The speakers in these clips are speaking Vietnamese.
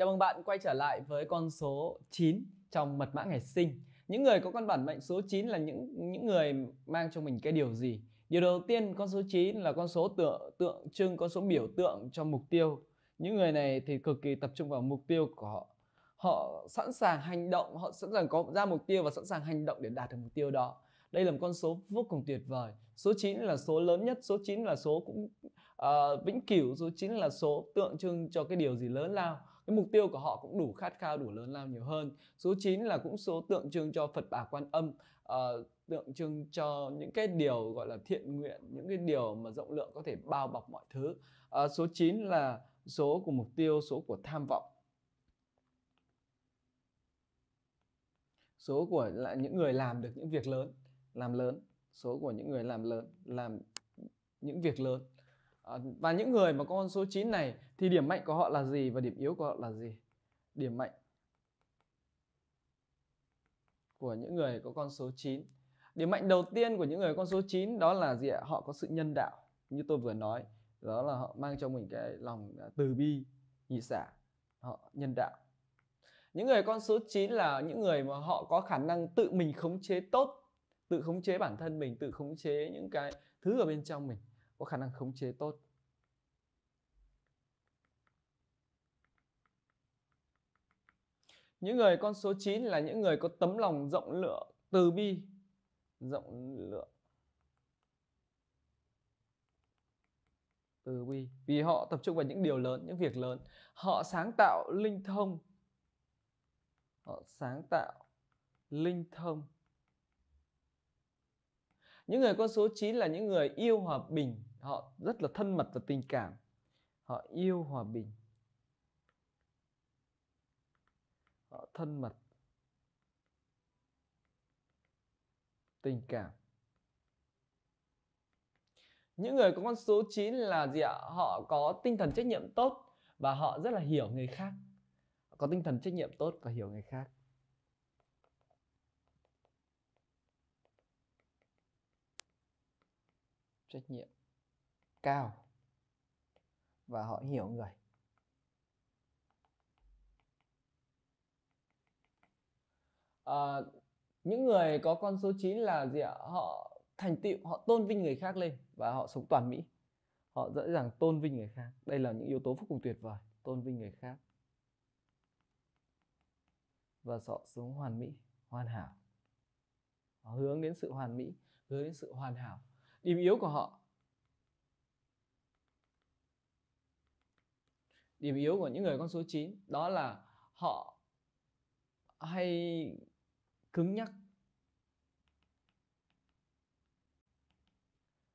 Chào mừng bạn quay trở lại với con số 9 trong mật mã ngày sinh. Những người có con bản mệnh số 9 là những những người mang cho mình cái điều gì? Điều đầu tiên con số 9 là con số tượng tượng trưng con số biểu tượng cho mục tiêu. Những người này thì cực kỳ tập trung vào mục tiêu của họ. Họ sẵn sàng hành động, họ sẵn sàng có ra mục tiêu và sẵn sàng hành động để đạt được mục tiêu đó. Đây là một con số vô cùng tuyệt vời. Số 9 là số lớn nhất, số 9 là số cũng uh, vĩnh cửu số 9 là số tượng trưng cho cái điều gì lớn lao cái mục tiêu của họ cũng đủ khát khao đủ lớn lao nhiều hơn số 9 là cũng số tượng trưng cho Phật bà quan âm uh, tượng trưng cho những cái điều gọi là thiện nguyện những cái điều mà rộng lượng có thể bao bọc mọi thứ uh, số 9 là số của mục tiêu số của tham vọng số của là những người làm được những việc lớn làm lớn số của những người làm lớn làm những việc lớn Ờ, và những người mà có con số 9 này thì điểm mạnh của họ là gì và điểm yếu của họ là gì? Điểm mạnh của những người có con số 9. Điểm mạnh đầu tiên của những người con số 9 đó là gì ạ? Họ có sự nhân đạo như tôi vừa nói. Đó là họ mang cho mình cái lòng à, từ bi, nhị xả, họ nhân đạo. Những người con số 9 là những người mà họ có khả năng tự mình khống chế tốt, tự khống chế bản thân mình, tự khống chế những cái thứ ở bên trong mình, có khả năng khống chế tốt. Những người con số 9 là những người có tấm lòng rộng lượng, từ bi, rộng lượng. Từ bi, vì họ tập trung vào những điều lớn, những việc lớn. Họ sáng tạo linh thông. Họ sáng tạo linh thông. Những người con số 9 là những người yêu hòa bình, họ rất là thân mật và tình cảm. Họ yêu hòa bình thân mật tình cảm những người có con số 9 là gì ạ? Họ có tinh thần trách nhiệm tốt và họ rất là hiểu người khác. Có tinh thần trách nhiệm tốt và hiểu người khác. Trách nhiệm cao và họ hiểu người. Ờ, những người có con số 9 là gì ạ họ thành tựu họ tôn vinh người khác lên và họ sống toàn mỹ họ dễ dàng tôn vinh người khác đây là những yếu tố vô cùng tuyệt vời tôn vinh người khác và họ sống hoàn mỹ hoàn hảo họ hướng đến sự hoàn mỹ hướng đến sự hoàn hảo điểm yếu của họ điểm yếu của những người con số 9 đó là họ hay cứng nhắc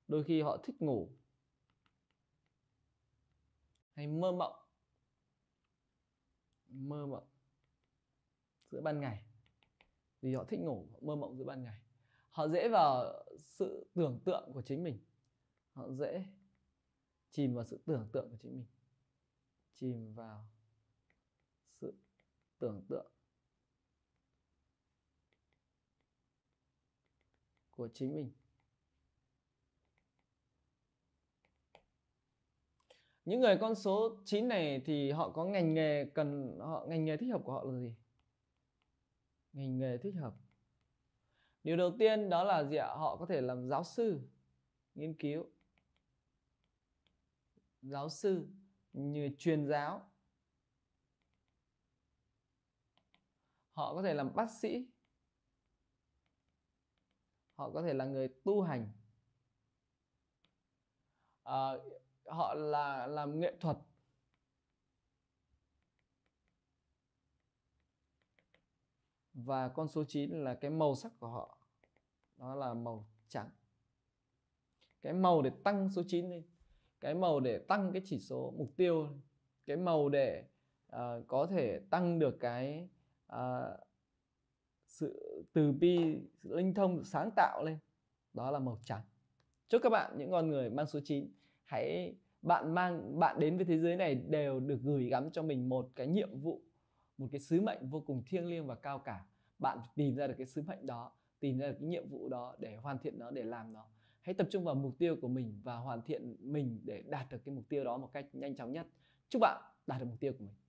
đôi khi họ thích ngủ hay mơ mộng mơ mộng giữa ban ngày vì họ thích ngủ họ mơ mộng giữa ban ngày họ dễ vào sự tưởng tượng của chính mình họ dễ chìm vào sự tưởng tượng của chính mình chìm vào sự tưởng tượng của chính mình những người con số 9 này thì họ có ngành nghề cần họ ngành nghề thích hợp của họ là gì ngành nghề thích hợp điều đầu tiên đó là gì ạ họ có thể làm giáo sư nghiên cứu giáo sư như truyền giáo họ có thể làm bác sĩ họ có thể là người tu ừ. hành à, họ là làm nghệ thuật và con số 9 là cái màu sắc của họ đó là màu trắng cái màu để tăng số 9 lên cái màu để tăng cái chỉ số mục tiêu cái màu để uh, có thể tăng được cái uh, sự từ bi sự linh thông sự sáng tạo lên đó là màu trắng chúc các bạn những con người mang số 9 hãy bạn mang bạn đến với thế giới này đều được gửi gắm cho mình một cái nhiệm vụ một cái sứ mệnh vô cùng thiêng liêng và cao cả bạn tìm ra được cái sứ mệnh đó tìm ra được cái nhiệm vụ đó để hoàn thiện nó để làm nó hãy tập trung vào mục tiêu của mình và hoàn thiện mình để đạt được cái mục tiêu đó một cách nhanh chóng nhất chúc bạn đạt được mục tiêu của mình